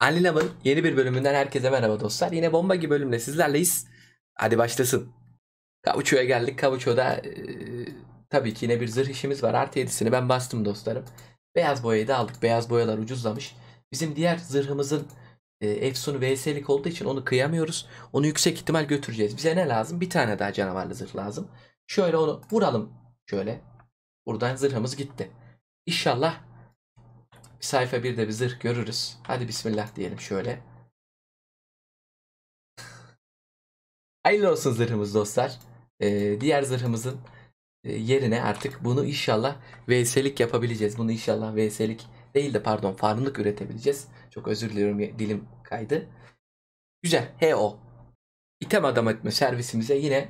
Anlinam'ın yeni bir bölümünden herkese merhaba dostlar. Yine bomba gibi bölümle sizlerleyiz. Hadi başlasın. Kavuço'ya geldik. Kavuço'da e, tabii ki yine bir zırh işimiz var. Artı 7'sini ben bastım dostlarım. Beyaz boyayı da aldık. Beyaz boyalar ucuzlamış. Bizim diğer zırhımızın e, Efsun'u VS'lik olduğu için onu kıyamıyoruz. Onu yüksek ihtimal götüreceğiz. Bize ne lazım? Bir tane daha canavarlı zırh lazım. Şöyle onu vuralım. Şöyle. Buradan zırhımız gitti. İnşallah sayfa 1'de bir zırh görürüz. Hadi bismillah diyelim şöyle. Hayırlı olsun zırhımız dostlar. Ee, diğer zırhımızın e, yerine artık bunu inşallah VS'lik yapabileceğiz. Bunu inşallah VS'lik değil de pardon farmlık üretebileceğiz. Çok özür diliyorum dilim kaydı. Güzel. HO. İtem adam etme servisimize yine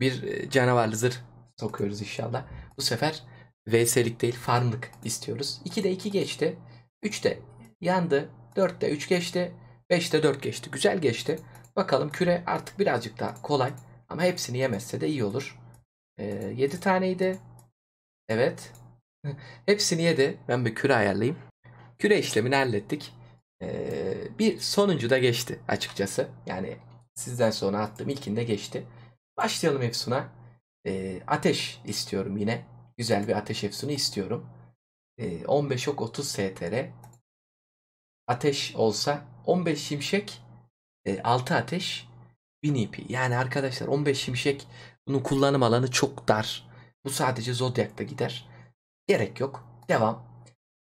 bir e, canavarlı zırh sokuyoruz inşallah. Bu sefer VS'lik değil farmlık istiyoruz. 2'de 2 geçti. 3'te yandı. 4'te 3 geçti. 5'te 4 geçti. Güzel geçti. Bakalım küre artık birazcık daha kolay. Ama hepsini yemezse de iyi olur. Ee, 7 taneydi. Evet. hepsini yedi. Ben bir küre ayarlayayım. Küre işlemini hallettik. Ee, bir sonuncu da geçti açıkçası. Yani sizden sonra attığım ilkinde geçti. Başlayalım Efsun'a. Ee, ateş istiyorum yine. Güzel bir ateş Efsun'u istiyorum. 15 ok 30 STR. Ateş olsa 15 şimşek 6 e, ateş 1000 ipi. E yani arkadaşlar 15 şimşek bunun kullanım alanı çok dar. Bu sadece zodyakta gider. Gerek yok. Devam.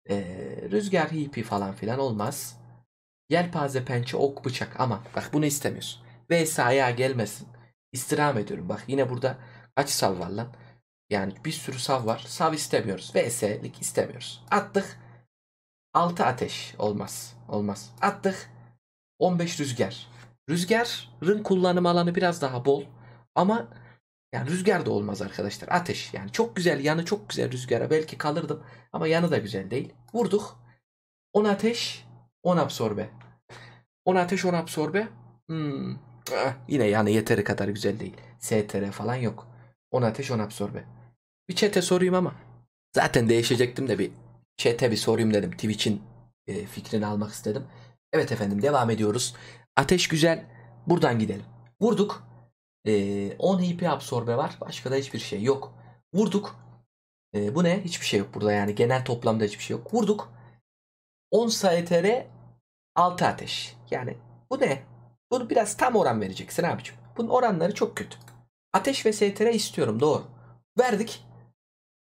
Ee, e, rüzgar ipi falan filan olmaz. Yelpaze pençe ok bıçak ama bak bunu istemiyorsun. Vs ayağa gelmesin. İstirham ediyorum. Bak yine burada kaç sal var lan? Yani bir sürü sav var. Sav istemiyoruz. VS'lik istemiyoruz. Attık. 6 ateş. Olmaz. Olmaz. Attık. 15 rüzgar. Rüzgarın kullanım alanı biraz daha bol. Ama yani rüzgar da olmaz arkadaşlar. Ateş. Yani çok güzel. Yanı çok güzel rüzgara. Belki kalırdım. Ama yanı da güzel değil. Vurduk. 10 ateş. 10 absorbe. 10 ateş 10 absorbe. Hmm. Ah, yine yani yeteri kadar güzel değil. STR falan yok. 10 ateş 10 absorbe. Bir çete sorayım ama. Zaten değişecektim de bir çete bir sorayım dedim. Twitch'in e, fikrini almak istedim. Evet efendim devam ediyoruz. Ateş güzel. Buradan gidelim. Vurduk. E, 10 HP absorbe var. Başka da hiçbir şey yok. Vurduk. E, bu ne? Hiçbir şey yok burada yani. Genel toplamda hiçbir şey yok. Vurduk. 10 STR 6 ateş. Yani bu ne? Bunu biraz tam oran vereceksin abicim. Bunun oranları çok kötü. Ateş ve STR istiyorum doğru. Verdik.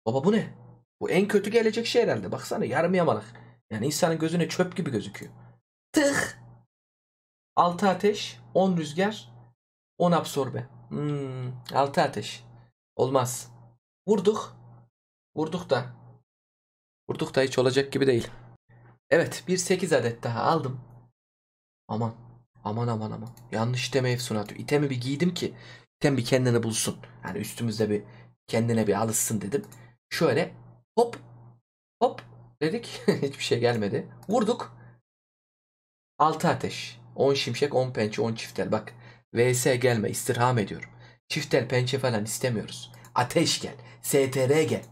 Baba bu ne? Bu en kötü gelecek şey herhalde. Baksana yarım yamalak. Yani insanın gözüne çöp gibi gözüküyor. Tık. 6 ateş, 10 rüzgar, 10 absorbe. Hmm, 6 ateş. Olmaz. Vurduk. Vurduk da. Vurduk da hiç olacak gibi değil. Evet bir 8 adet daha aldım. Aman. Aman aman aman. Yanlış deme Efsun atıyor. İtemi bir giydim ki Tem bir kendini bulsun. Yani üstümüzde bir kendine bir alışsın dedim. Şöyle hop hop dedik. Hiçbir şey gelmedi. Vurduk. 6 ateş. 10 şimşek, 10 pençe, 10 çiftel. Bak VS gelme istirham ediyorum. Çiftel pençe falan istemiyoruz. Ateş gel. STR gel.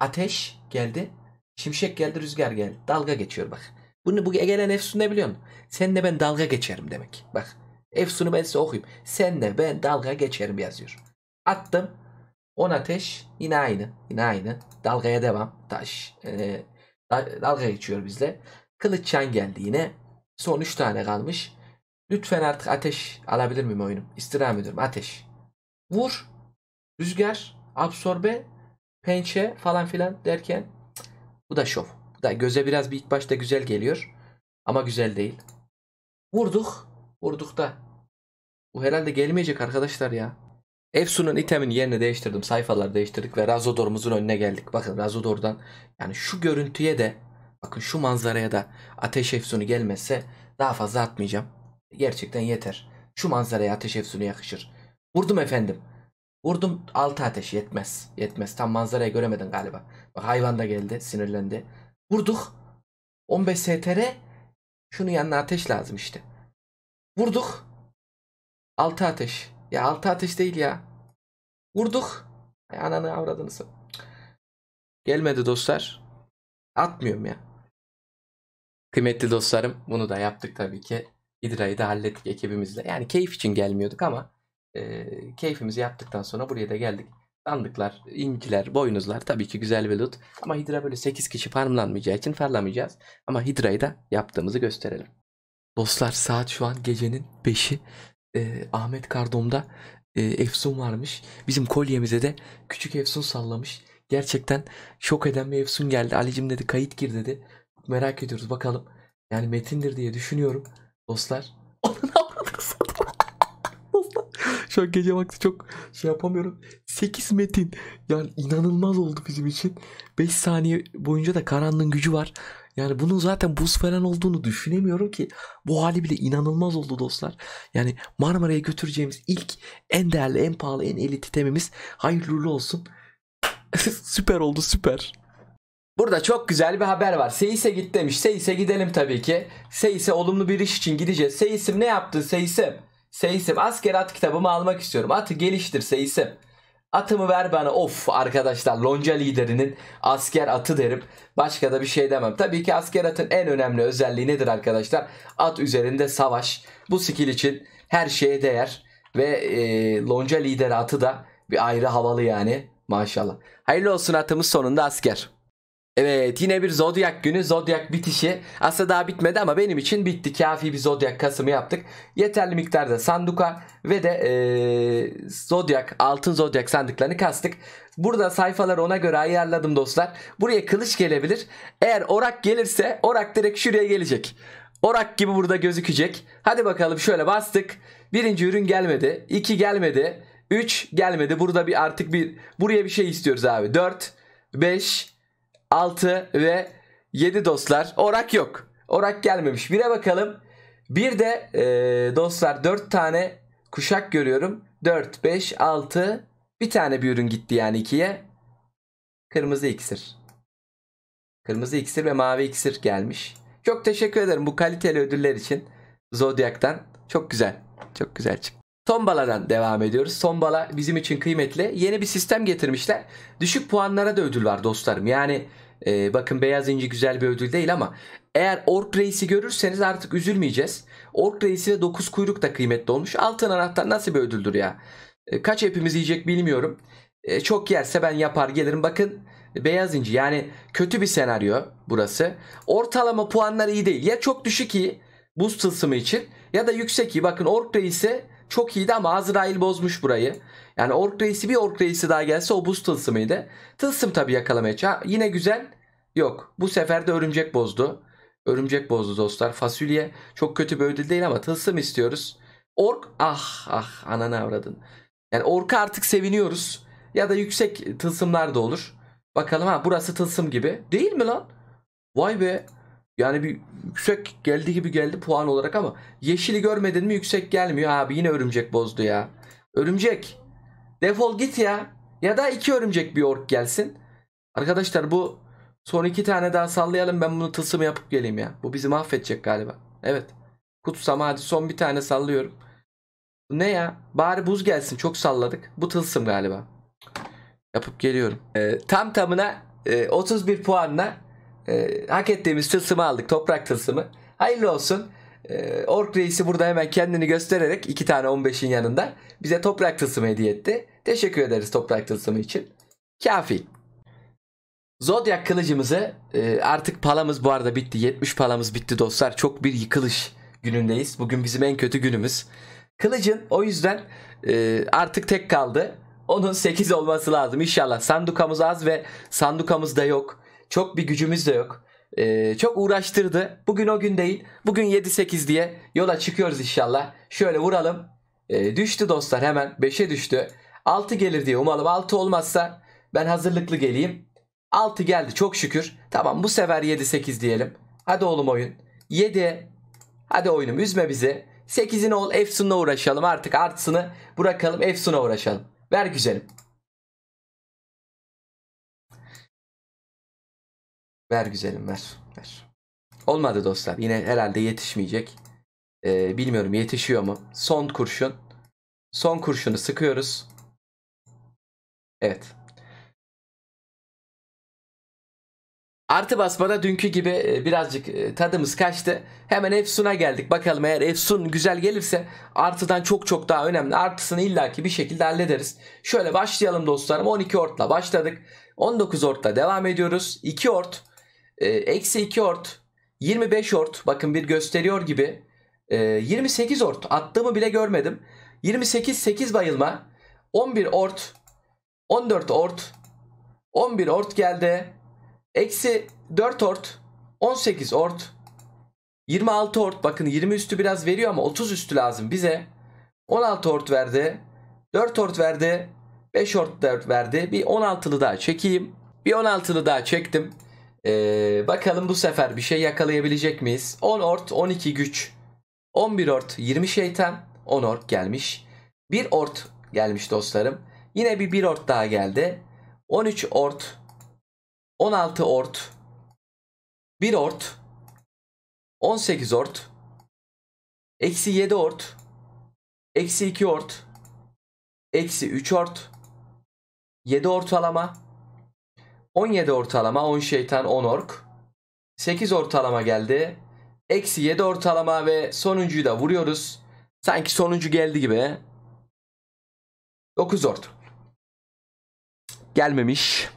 Ateş geldi. Şimşek geldi, rüzgar geldi. Dalga geçiyor bak. Bunu bu gelen efsun ne biliyorsun? Senle ben dalga geçerim demek. Bak Efsun'u ben size okuyayım. Senle ben dalga geçerim yazıyor. Attım. 10 ateş yine aynı. Yine aynı. Dalgaya devam. Taş. Ee, dalga geçiyor bizle. Kılıçcan geldi yine. Son 3 tane kalmış. Lütfen artık ateş alabilir miyim oyunum? İstirham ediyorum ateş. Vur. Rüzgar. Absorbe. Pençe falan filan derken. bu da şov. Bu da göze biraz bir ilk başta güzel geliyor. Ama güzel değil. Vurduk. Vurduk da. Bu herhalde gelmeyecek arkadaşlar ya. Efsun'un itemin yerini değiştirdim. Sayfalar değiştirdik ve Razodor'umuzun önüne geldik. Bakın Razodor'dan yani şu görüntüye de bakın şu manzaraya da Ateş Efsun'u gelmezse daha fazla atmayacağım. Gerçekten yeter. Şu manzaraya Ateş Efsun'u yakışır. Vurdum efendim. Vurdum 6 ateş yetmez. Yetmez. Tam manzarayı göremedin galiba. Bak hayvan da geldi sinirlendi. Vurduk. 15 STR. Şunun yanına ateş lazım işte. Vurduk. Altı ateş. Ya altı ateş değil ya. Vurduk. Ay ananı avradını Gelmedi dostlar. Atmıyorum ya. Kıymetli dostlarım bunu da yaptık tabii ki. Hidra'yı da hallettik ekibimizle. Yani keyif için gelmiyorduk ama e, keyfimizi yaptıktan sonra buraya da geldik. Sandıklar, inciler, boynuzlar tabii ki güzel bir loot. Ama Hidra böyle 8 kişi farmlanmayacağı için farlamayacağız. Ama Hidra'yı da yaptığımızı gösterelim. Dostlar saat şu an gecenin 5'i. E, ee, Ahmet Kardom'da e, Efsun varmış. Bizim kolyemize de küçük Efsun sallamış. Gerçekten şok eden bir Efsun geldi. Ali'cim dedi kayıt gir dedi. Merak ediyoruz bakalım. Yani metindir diye düşünüyorum. Dostlar. Şu an gece vakti çok şey yapamıyorum. 8 metin. Yani inanılmaz oldu bizim için. 5 saniye boyunca da karanlığın gücü var. Yani bunun zaten buz falan olduğunu düşünemiyorum ki bu hali bile inanılmaz oldu dostlar. Yani Marmara'ya götüreceğimiz ilk en değerli, en pahalı, en elit itemimiz hayırlı olsun. süper oldu süper. Burada çok güzel bir haber var. Seyise git demiş. Seyise gidelim tabii ki. Seyise olumlu bir iş için gideceğiz. Seyisim ne yaptın? Seyisim? Seyisim asker at kitabımı almak istiyorum. Atı geliştir Seyisim. Atımı ver bana of arkadaşlar lonca liderinin asker atı derim. Başka da bir şey demem. Tabii ki asker atın en önemli özelliği nedir arkadaşlar? At üzerinde savaş. Bu skill için her şeye değer. Ve e, lonca lideri atı da bir ayrı havalı yani maşallah. Hayırlı olsun atımız sonunda asker. Evet yine bir Zodyak günü Zodyak bitişi aslında daha bitmedi ama benim için bitti kafi bir Zodyak kasımı yaptık yeterli miktarda sanduka ve de ee, Zodyak altın Zodyak sandıklarını kastık burada sayfaları ona göre ayarladım dostlar buraya kılıç gelebilir eğer orak gelirse orak direkt şuraya gelecek orak gibi burada gözükecek hadi bakalım şöyle bastık birinci ürün gelmedi iki gelmedi üç gelmedi burada bir artık bir buraya bir şey istiyoruz abi dört beş 6 ve 7 dostlar. Orak yok. Orak gelmemiş. Bire bakalım. Bir de e, dostlar 4 tane kuşak görüyorum. 4, 5, 6. Bir tane bir ürün gitti yani 2'ye. Kırmızı iksir. Kırmızı iksir ve mavi iksir gelmiş. Çok teşekkür ederim bu kaliteli ödüller için. Zodiac'tan. Çok güzel. Çok güzel çıktı. Tombala'dan devam ediyoruz. Tombala bizim için kıymetli. Yeni bir sistem getirmişler. Düşük puanlara da ödül var dostlarım. Yani e, bakın beyaz inci güzel bir ödül değil ama eğer Ork Reis'i görürseniz artık üzülmeyeceğiz. Ork Reis'i ve 9 kuyruk da kıymetli olmuş. Altın anahtar nasıl bir ödüldür ya? E, kaç hepimiz yiyecek bilmiyorum. E, çok yerse ben yapar gelirim. Bakın beyaz inci yani kötü bir senaryo burası. Ortalama puanlar iyi değil. Ya çok düşük iyi buz tılsımı için ya da yüksek iyi. Bakın Ork Reis'i çok iyiydi ama Azrail bozmuş burayı. Yani Ork Reis'i bir Ork Reis'i daha gelse o buz tılsımıydı. Tılsım tabii yakalamaya ha, Yine güzel. Yok. Bu sefer de örümcek bozdu. Örümcek bozdu dostlar. Fasulye çok kötü bir ödül değil ama tılsım istiyoruz. Ork ah ah ananı avradın. Yani orka artık seviniyoruz. Ya da yüksek tılsımlar da olur. Bakalım ha burası tılsım gibi. Değil mi lan? Vay be. Yani bir yüksek geldi gibi geldi puan olarak ama yeşili görmedin mi yüksek gelmiyor. Abi yine örümcek bozdu ya. Örümcek defol git ya. Ya da iki örümcek bir ork gelsin. Arkadaşlar bu son iki tane daha sallayalım ben bunu tılsım yapıp geleyim ya. Bu bizi mahvedecek galiba. Evet. Kutsam hadi son bir tane sallıyorum. Bu ne ya? Bari buz gelsin çok salladık. Bu tılsım galiba. Yapıp geliyorum. Ee, tam tamına e, 31 puanla e, hak ettiğimiz tılsımı aldık. Toprak tılsımı. Hayırlı olsun. E, Ork Reis'i burada hemen kendini göstererek iki tane 15'in yanında bize toprak tılsımı hediye etti. Teşekkür ederiz toprak tılsımı için. Kafi. Zodyak kılıcımızı e, artık palamız bu arada bitti. 70 palamız bitti dostlar. Çok bir yıkılış günündeyiz. Bugün bizim en kötü günümüz. Kılıcın o yüzden e, artık tek kaldı. Onun 8 olması lazım inşallah. Sandukamız az ve sandukamız da yok. Çok bir gücümüz de yok. Ee, çok uğraştırdı. Bugün o gün değil. Bugün 7-8 diye yola çıkıyoruz inşallah. Şöyle vuralım. Ee, düştü dostlar hemen. 5'e düştü. 6 gelir diye umalım. 6 olmazsa ben hazırlıklı geleyim. 6 geldi çok şükür. Tamam bu sefer 7-8 diyelim. Hadi oğlum oyun. 7. Hadi oyunum üzme bizi. 8'ini ol Efsun'la uğraşalım artık artsını bırakalım Efsun'a uğraşalım. Ver güzelim. Ver güzelim ver. ver. Olmadı dostlar. Yine herhalde yetişmeyecek. Ee, bilmiyorum yetişiyor mu? Son kurşun. Son kurşunu sıkıyoruz. Evet. Artı basmada dünkü gibi e, birazcık e, tadımız kaçtı. Hemen Efsun'a geldik. Bakalım eğer Efsun güzel gelirse artıdan çok çok daha önemli. Artısını illaki bir şekilde hallederiz. Şöyle başlayalım dostlarım. 12 ortla başladık. 19 ortla devam ediyoruz. 2 ort ee, eksi 2 ort. 25 ort. Bakın bir gösteriyor gibi. E, ee, 28 ort. Attığımı bile görmedim. 28 8 bayılma. 11 ort. 14 ort. 11 ort geldi. Eksi 4 ort. 18 ort. 26 ort. Bakın 20 üstü biraz veriyor ama 30 üstü lazım bize. 16 ort verdi. 4 ort verdi. 5 ort verdi. Bir 16'lı daha çekeyim. Bir 16'lı daha çektim. Ee, bakalım bu sefer bir şey yakalayabilecek miyiz? 10 ort 12 güç. 11 ort 20 şeytan. 10 ort gelmiş. 1 ort gelmiş dostlarım. Yine bir 1 ort daha geldi. 13 ort. 16 ort. 1 ort. 18 ort. Eksi 7 ort. Eksi 2 ort. Eksi 3 ort. 7 ortalama. 17 ortalama 10 şeytan 10 ork. 8 ortalama geldi. Eksi 7 ortalama ve sonuncuyu da vuruyoruz. Sanki sonuncu geldi gibi. 9 ort Gelmemiş.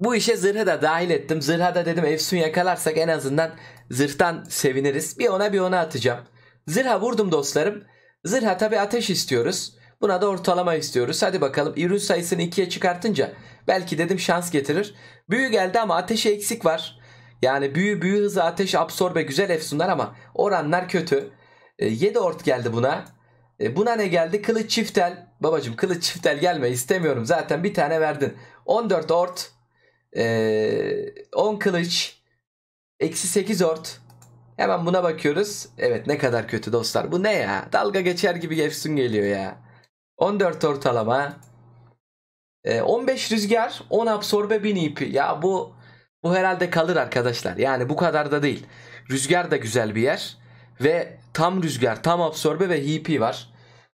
Bu işe zırhı da dahil ettim. Zırha da dedim Efsun yakalarsak en azından zırhtan seviniriz. Bir ona bir ona atacağım. Zırha vurdum dostlarım. Zırha tabi ateş istiyoruz. Buna da ortalama istiyoruz. Hadi bakalım ürün sayısını ikiye çıkartınca belki dedim şans getirir. Büyü geldi ama ateşe eksik var. Yani büyü büyü hızı ateş absorbe güzel efsunlar ama oranlar kötü. E, ort geldi buna. E, buna ne geldi? Kılıç çiftel. Babacım kılıç çiftel gelme istemiyorum. Zaten bir tane verdin. 14 ort. E, kılıç. Eksi 8 ort. Hemen buna bakıyoruz. Evet ne kadar kötü dostlar. Bu ne ya? Dalga geçer gibi efsun geliyor ya. 14 ortalama. 15 ee, rüzgar, 10 absorbe, 1000 ipi. Ya bu bu herhalde kalır arkadaşlar. Yani bu kadar da değil. Rüzgar da güzel bir yer. Ve tam rüzgar, tam absorbe ve hipi var.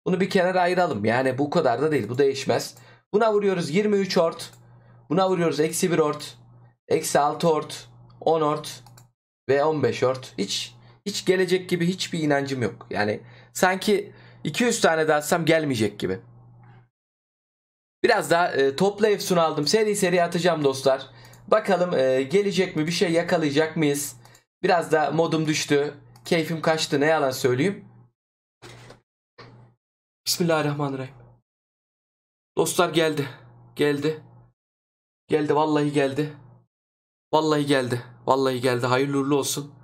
Bunu bir kenara ayıralım. Yani bu kadar da değil. Bu değişmez. Buna vuruyoruz 23 ort. Buna vuruyoruz eksi 1 ort. Eksi 6 ort. 10 ort. Ve 15 ort. Hiç hiç gelecek gibi hiçbir inancım yok. Yani sanki 200 tane de atsam gelmeyecek gibi. Biraz daha e, toplu efsun aldım. Seri seri atacağım dostlar. Bakalım e, gelecek mi bir şey yakalayacak mıyız? Biraz da modum düştü. Keyfim kaçtı ne yalan söyleyeyim. Bismillahirrahmanirrahim. Dostlar geldi. Geldi. Geldi vallahi geldi. Vallahi geldi. Vallahi geldi. Hayırlı uğurlu olsun.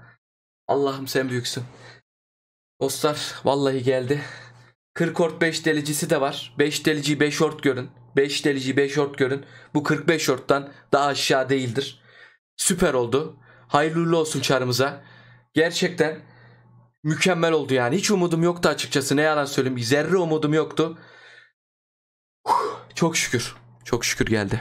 Allah'ım sen büyüksün. Dostlar vallahi geldi. 40 ort 5 delicisi de var. 5 delici 5 ort görün. 5 delici 5 ort görün. Bu 45 orttan daha aşağı değildir. Süper oldu. Hayırlı uğurlu olsun çarımıza. Gerçekten mükemmel oldu yani. Hiç umudum yoktu açıkçası. Ne yalan söyleyeyim. Zerre umudum yoktu. Çok şükür. Çok şükür geldi.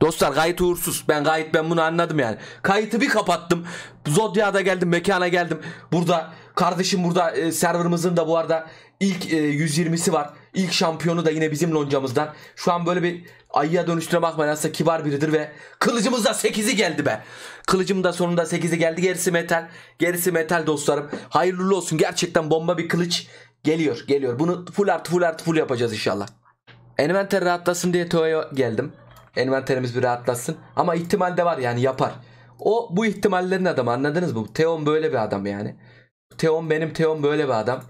Dostlar gayet uğursuz. Ben gayet ben bunu anladım yani. Kayıtı bir kapattım. Zodya'da geldim, mekana geldim. Burada kardeşim burada e, serverımızın da bu arada ilk e, 120'si var. İlk şampiyonu da yine bizim loncamızdan. Şu an böyle bir ayıya dönüştüre bakmayın aslında kibar biridir ve kılıcımız da 8'i geldi be. Kılıcım da sonunda 8'i geldi. Gerisi metal. Gerisi metal dostlarım. Hayırlı olsun. Gerçekten bomba bir kılıç geliyor. Geliyor. Bunu full art full art full yapacağız inşallah. Envanter rahatlasın diye Toyo'ya geldim. Envanterimiz bir rahatlatsın. Ama ihtimal de var yani yapar. O bu ihtimallerin adamı anladınız mı? Teon böyle bir adam yani. Teon benim Teon böyle bir adam.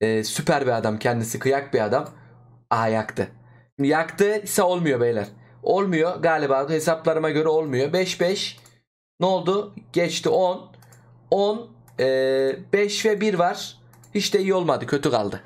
Ee, süper bir adam kendisi kıyak bir adam. Aha yaktı. yaktı ise olmuyor beyler. Olmuyor galiba hesaplarıma göre olmuyor. 5-5 ne oldu? Geçti 10. 10 e, 5 ve 1 var. Hiç de iyi olmadı kötü kaldı.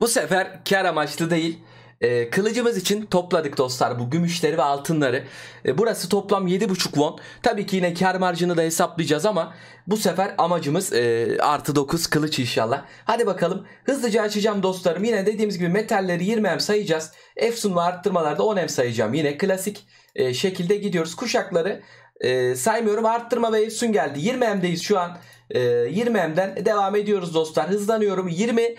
Bu sefer kar amaçlı değil. E, kılıcımız için topladık dostlar bu gümüşleri ve altınları. E, burası toplam 7.5 won. Tabii ki yine kar marjını da hesaplayacağız ama bu sefer amacımız e, artı 9 kılıç inşallah. Hadi bakalım hızlıca açacağım dostlarım. Yine dediğimiz gibi metalleri 20 m sayacağız. Efsun ve arttırmalarda 10 m sayacağım. Yine klasik e, şekilde gidiyoruz. Kuşakları e, saymıyorum arttırma ve Efsun geldi. 20 m'deyiz şu an. 20M'den ee, devam ediyoruz dostlar. Hızlanıyorum. 20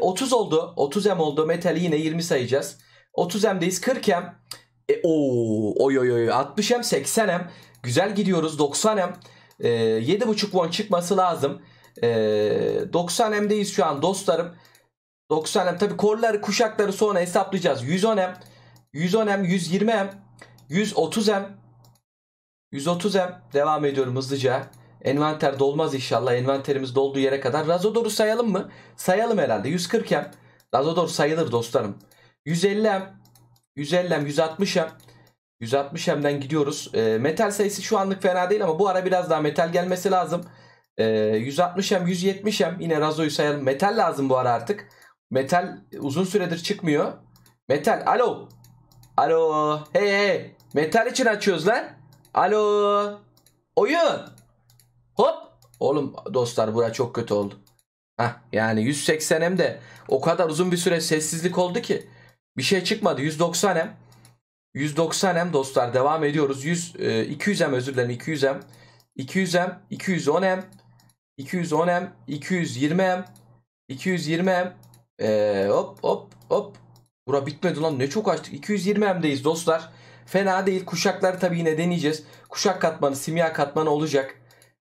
30 e, oldu. 30M oldu. Metali yine 20 sayacağız. 30M'deyiz. 40M. E, oo, oy oy oy. 60M 80M. Güzel gidiyoruz. 90M. E, 7.5 won çıkması lazım. E, ee, 90M'deyiz şu an dostlarım. 90M tabi kolları kuşakları sonra hesaplayacağız. 110M. 110M 120M 130M 130M devam ediyorum hızlıca. Envanter dolmaz inşallah. Envanterimiz dolduğu yere kadar. Razodor'u sayalım mı? Sayalım herhalde. 140 hem. Razodor sayılır dostlarım. 150 em, 150 em, 160 em, 160 em'den gidiyoruz. E, metal sayısı şu anlık fena değil ama bu ara biraz daha metal gelmesi lazım. E, 160 em, 170 em Yine Razo'yu sayalım. Metal lazım bu ara artık. Metal uzun süredir çıkmıyor. Metal. Alo. Alo. Hey hey. Metal için açıyoruz lan. Alo. Oyun. Hop. Oğlum dostlar bura çok kötü oldu. Heh, yani 180M de o kadar uzun bir süre sessizlik oldu ki. Bir şey çıkmadı. 190M. 190M dostlar devam ediyoruz. 100, 200M e, özür dilerim 200M. 200M, 210M, 210M, 220M, 220M. Ee, hop hop hop. Bura bitmedi lan ne çok açtık. 220M'deyiz dostlar. Fena değil. Kuşakları tabii yine deneyeceğiz. Kuşak katmanı, simya katmanı olacak.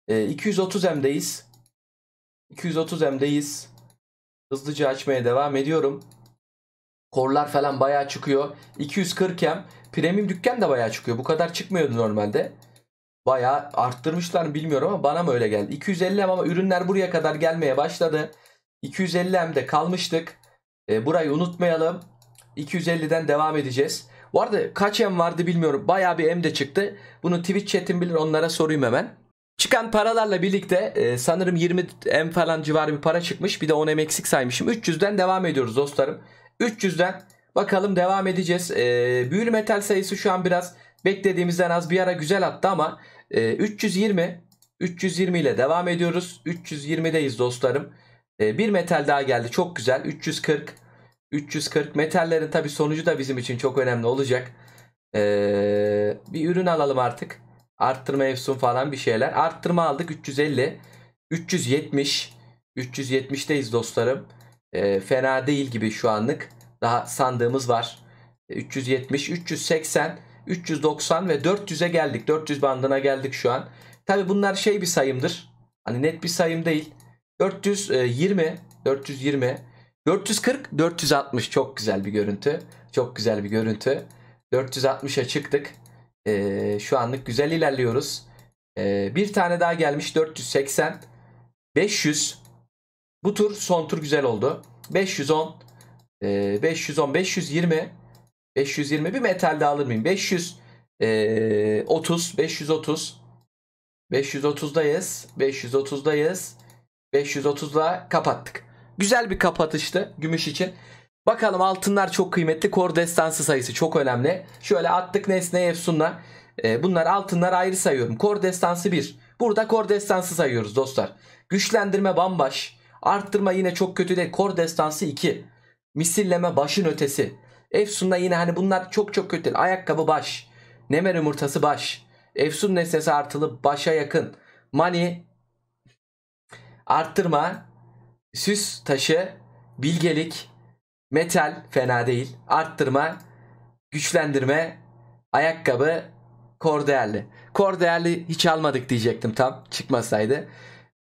E, 230M'deyiz. 230M'deyiz. Hızlıca açmaya devam ediyorum. Korlar falan bayağı çıkıyor. 240M. Premium dükkan da bayağı çıkıyor. Bu kadar çıkmıyordu normalde. Bayağı arttırmışlar mı bilmiyorum ama bana mı öyle geldi. 250M ama ürünler buraya kadar gelmeye başladı. 250M'de kalmıştık. E, burayı unutmayalım. 250'den devam edeceğiz. Bu arada kaç M vardı bilmiyorum. Bayağı bir M de çıktı. Bunu Twitch chat'im bilir onlara sorayım hemen. Çıkan paralarla birlikte e, sanırım 20 M falan civarı bir para çıkmış. Bir de 10 M eksik saymışım. 300'den devam ediyoruz dostlarım. 300'den bakalım devam edeceğiz. E, büyülü metal sayısı şu an biraz beklediğimizden az bir ara güzel attı ama e, 320 320 ile devam ediyoruz. 320'deyiz dostlarım. E, bir metal daha geldi. Çok güzel. 340 340 metallerin tabi sonucu da bizim için çok önemli olacak. E, bir ürün alalım artık. Arttırma efsun falan bir şeyler. Arttırma aldık 350. 370. 370'teyiz dostlarım. E, fena değil gibi şu anlık. Daha sandığımız var. 370, 380, 390 ve 400'e geldik. 400 bandına geldik şu an. Tabi bunlar şey bir sayımdır. Hani net bir sayım değil. 420, 420, 440, 460 çok güzel bir görüntü. Çok güzel bir görüntü. 460'a çıktık. Ee, şu anlık güzel ilerliyoruz. Ee, bir tane daha gelmiş 480. 500. Bu tur son tur güzel oldu. 510. E, 510. 520. 520 bir metal daha alır mıyım? 500. E, 30. 530. 530'dayız. 530'dayız. 530'la kapattık. Güzel bir kapatıştı gümüş için. Bakalım altınlar çok kıymetli. Kor destansı sayısı çok önemli. Şöyle attık nesne efsunla. E, ee, bunlar altınlar ayrı sayıyorum. Kor destansı 1. Burada kor destansı sayıyoruz dostlar. Güçlendirme bambaş. Arttırma yine çok kötü değil. Kor destansı 2. Misilleme başın ötesi. Efsun'da yine hani bunlar çok çok kötü değil. Ayakkabı baş. Nemer yumurtası baş. Efsun nesnesi artılı başa yakın. Mani. Arttırma. Süs taşı. Bilgelik Metal fena değil. Arttırma, güçlendirme, ayakkabı, kor değerli. Kor değerli hiç almadık diyecektim tam çıkmasaydı.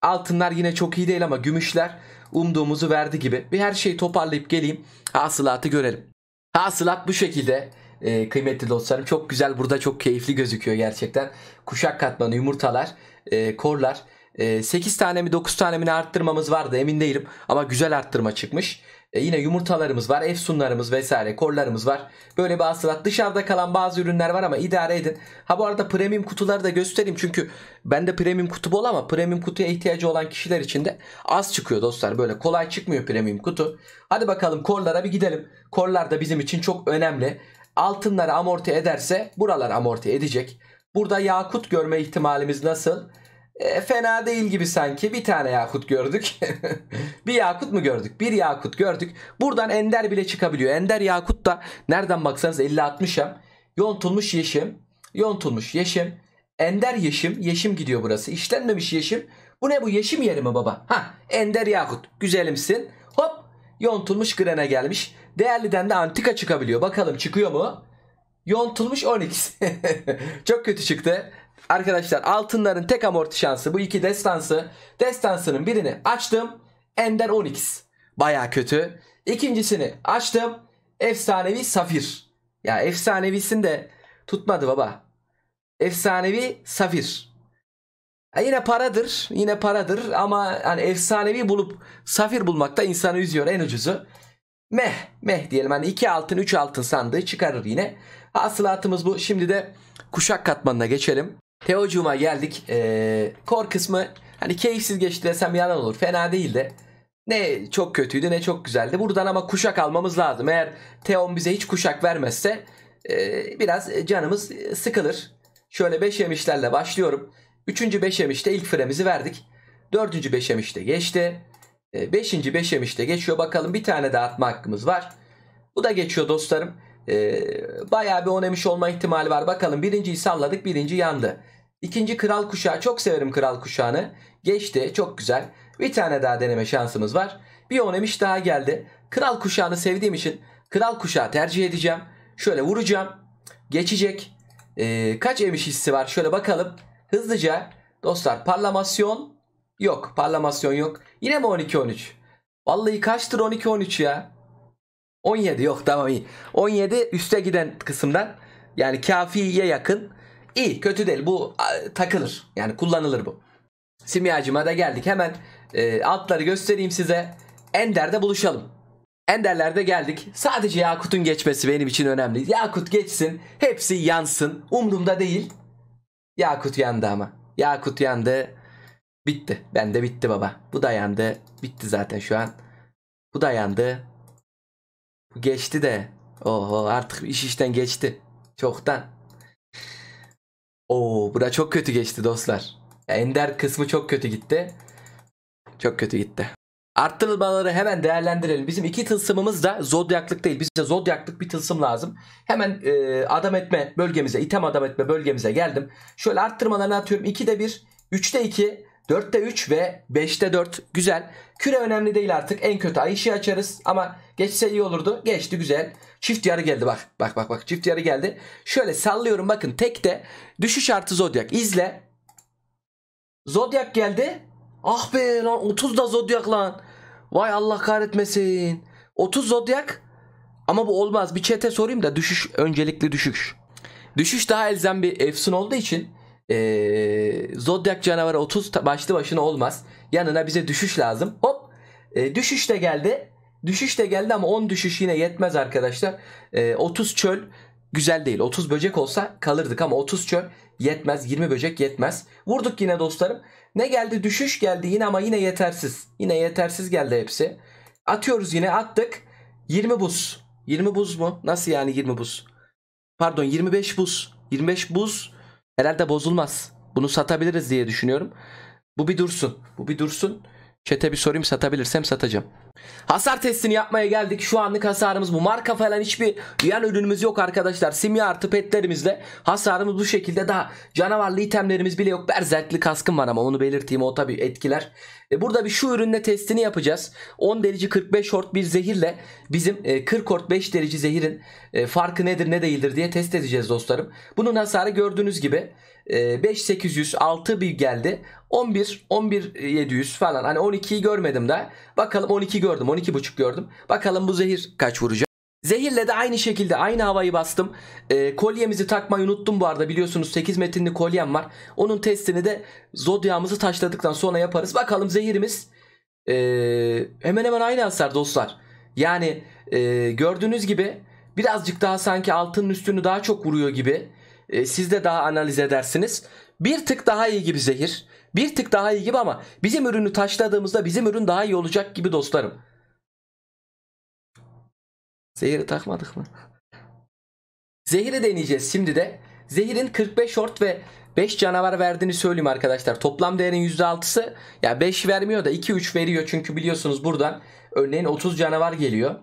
Altınlar yine çok iyi değil ama gümüşler umduğumuzu verdi gibi. Bir her şeyi toparlayıp geleyim. Hasılatı görelim. Hasılat bu şekilde. Ee, kıymetli dostlarım çok güzel burada çok keyifli gözüküyor gerçekten. Kuşak katmanı, yumurtalar, e, korlar. E, 8 tane mi 9 tane mi arttırmamız vardı emin değilim. Ama güzel arttırma çıkmış. E yine yumurtalarımız var, efsunlarımız vesaire, korlarımız var. Böyle bir hasılat. Dışarıda kalan bazı ürünler var ama idare edin. Ha bu arada premium kutuları da göstereyim. Çünkü bende premium kutu bol ama premium kutuya ihtiyacı olan kişiler için de az çıkıyor dostlar. Böyle kolay çıkmıyor premium kutu. Hadi bakalım korlara bir gidelim. Korlar da bizim için çok önemli. Altınları amorti ederse buralar amorti edecek. Burada yakut görme ihtimalimiz nasıl? Nasıl? e, fena değil gibi sanki. Bir tane yakut gördük. bir yakut mu gördük? Bir yakut gördük. Buradan ender bile çıkabiliyor. Ender yakut da nereden baksanız 50-60 Yontulmuş yeşim. Yontulmuş yeşim. Ender yeşim. Yeşim gidiyor burası. İşlenmemiş yeşim. Bu ne bu yeşim yeri mi baba? Ha, ender yakut. Güzelimsin. Hop yontulmuş grene gelmiş. Değerliden de antika çıkabiliyor. Bakalım çıkıyor mu? Yontulmuş 12. Çok kötü çıktı. Arkadaşlar altınların tek amorti şansı bu iki destansı. Destansının birini açtım. Ender Onyx. Baya kötü. İkincisini açtım. Efsanevi Safir. Ya efsanevisin de tutmadı baba. Efsanevi Safir. Ya yine paradır. Yine paradır ama hani efsanevi bulup Safir bulmak da insanı üzüyor en ucuzu. Meh meh diyelim hani 2 altın 3 altın sandığı çıkarır yine. Hasılatımız bu. Şimdi de kuşak katmanına geçelim. Teocuğuma geldik. Ee, core kısmı hani keyifsiz geçti desem yalan olur. Fena değildi. Ne çok kötüydü ne çok güzeldi. Buradan ama kuşak almamız lazım. Eğer Teon bize hiç kuşak vermezse e, biraz canımız sıkılır. Şöyle 5 yemişlerle başlıyorum. 3. 5 yemişte ilk fremizi verdik. 4. 5 yemişte geçti. 5. E, 5 yemişte geçiyor. Bakalım bir tane daha atma hakkımız var. Bu da geçiyor dostlarım e, bayağı bir onemiş olma ihtimali var. Bakalım birinciyi salladık birinci yandı. İkinci kral kuşağı çok severim kral kuşağını. Geçti çok güzel. Bir tane daha deneme şansımız var. Bir onemiş daha geldi. Kral kuşağını sevdiğim için kral kuşağı tercih edeceğim. Şöyle vuracağım. Geçecek. E, kaç emiş hissi var şöyle bakalım. Hızlıca dostlar parlamasyon yok. Parlamasyon yok. Yine mi 12-13? Vallahi kaçtır 12-13 ya? 17 yok tamam iyi. 17 üste giden kısımdan yani kafiye yakın. İyi kötü değil bu takılır. Yani kullanılır bu. Simyacıma da geldik. Hemen e, altları göstereyim size. Ender'de buluşalım. Ender'lerde geldik. Sadece Yakut'un geçmesi benim için önemli. Yakut geçsin. Hepsi yansın. Umrumda değil. Yakut yandı ama. Yakut yandı. Bitti. Bende bitti baba. Bu da yandı. Bitti zaten şu an. Bu da yandı. Geçti de. Oho artık iş işten geçti. Çoktan. Oo bura çok kötü geçti dostlar. Ender kısmı çok kötü gitti. Çok kötü gitti. Arttırılmaları hemen değerlendirelim. Bizim iki tılsımımız da zodyaklık değil. Bize zodyaklık bir tılsım lazım. Hemen e, adam etme bölgemize, item adam etme bölgemize geldim. Şöyle arttırmalarını atıyorum. 2'de 1, 3'te 2, 4'te 3 ve 5'te 4 güzel. Küre önemli değil artık. En kötü Ayşe açarız ama geçse iyi olurdu. Geçti güzel. Çift yarı geldi bak. Bak bak bak çift yarı geldi. Şöyle sallıyorum bakın tek de düşüş artı zodyak izle. Zodyak geldi. Ah be lan 30 da zodyak lan. Vay Allah kahretmesin. 30 zodyak. Ama bu olmaz. Bir çete sorayım da düşüş öncelikli düşüş. Düşüş daha elzem bir efsun olduğu için e, ee, Zodyak canavarı 30 başlı başına olmaz. Yanına bize düşüş lazım. Hop e, düşüş de geldi. Düşüş de geldi ama 10 düşüş yine yetmez arkadaşlar. E, ee, 30 çöl güzel değil. 30 böcek olsa kalırdık ama 30 çöl yetmez. 20 böcek yetmez. Vurduk yine dostlarım. Ne geldi? Düşüş geldi yine ama yine yetersiz. Yine yetersiz geldi hepsi. Atıyoruz yine attık. 20 buz. 20 buz mu? Nasıl yani 20 buz? Pardon 25 buz. 25 buz herhalde bozulmaz. Bunu satabiliriz diye düşünüyorum. Bu bir dursun. Bu bir dursun. Çete bir sorayım satabilirsem satacağım. Hasar testini yapmaya geldik. Şu anlık hasarımız bu. Marka falan hiçbir yan ürünümüz yok arkadaşlar. Simya artı petlerimizle hasarımız bu şekilde. Daha canavarlı itemlerimiz bile yok. Berzerkli kaskım var ama onu belirteyim. O tabii etkiler. E burada bir şu ürünle testini yapacağız. 10 derece 45 hort bir zehirle bizim 40 e, hort 5 derece zehirin e, farkı nedir ne değildir diye test edeceğiz dostlarım. Bunun hasarı gördüğünüz gibi e, ee, 6 bir geldi. 11 11700 falan. Hani 12'yi görmedim de. Bakalım 12 gördüm. 12.5 gördüm. Bakalım bu zehir kaç vuracak? Zehirle de aynı şekilde aynı havayı bastım. E, kolyemizi takmayı unuttum bu arada biliyorsunuz 8 metinli kolyem var. Onun testini de zodyamızı taşladıktan sonra yaparız. Bakalım zehirimiz e, hemen hemen aynı hasar dostlar. Yani e, gördüğünüz gibi birazcık daha sanki altının üstünü daha çok vuruyor gibi e, siz de daha analiz edersiniz. Bir tık daha iyi gibi zehir. Bir tık daha iyi gibi ama bizim ürünü taşladığımızda bizim ürün daha iyi olacak gibi dostlarım. Zehiri takmadık mı? Zehiri deneyeceğiz şimdi de. Zehirin 45 short ve 5 canavar verdiğini söyleyeyim arkadaşlar. Toplam değerin %6'sı ya 5 vermiyor da 2-3 veriyor. Çünkü biliyorsunuz buradan örneğin 30 canavar geliyor.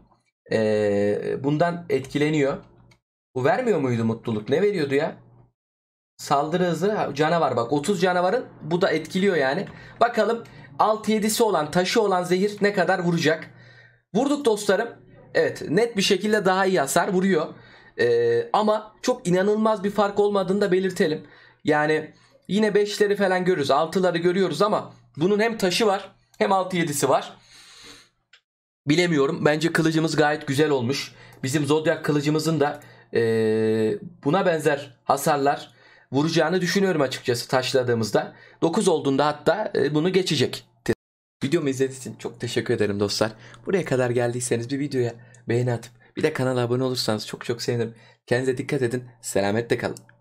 Ee, bundan etkileniyor. Bu vermiyor muydu mutluluk? Ne veriyordu ya? Saldırı hızı canavar bak 30 canavarın bu da etkiliyor yani. Bakalım 6-7'si olan taşı olan zehir ne kadar vuracak? Vurduk dostlarım. Evet net bir şekilde daha iyi hasar vuruyor. Ee, ama çok inanılmaz bir fark olmadığını da belirtelim. Yani yine 5'leri falan görürüz 6'ları görüyoruz ama bunun hem taşı var hem 6-7'si var. Bilemiyorum bence kılıcımız gayet güzel olmuş. Bizim zodyak kılıcımızın da e, buna benzer hasarlar vuracağını düşünüyorum açıkçası taşladığımızda. 9 olduğunda hatta e, bunu geçecek. Videomu izlediğiniz için çok teşekkür ederim dostlar. Buraya kadar geldiyseniz bir videoya beğeni atıp bir de kanala abone olursanız çok çok sevinirim. Kendinize dikkat edin. Selametle kalın.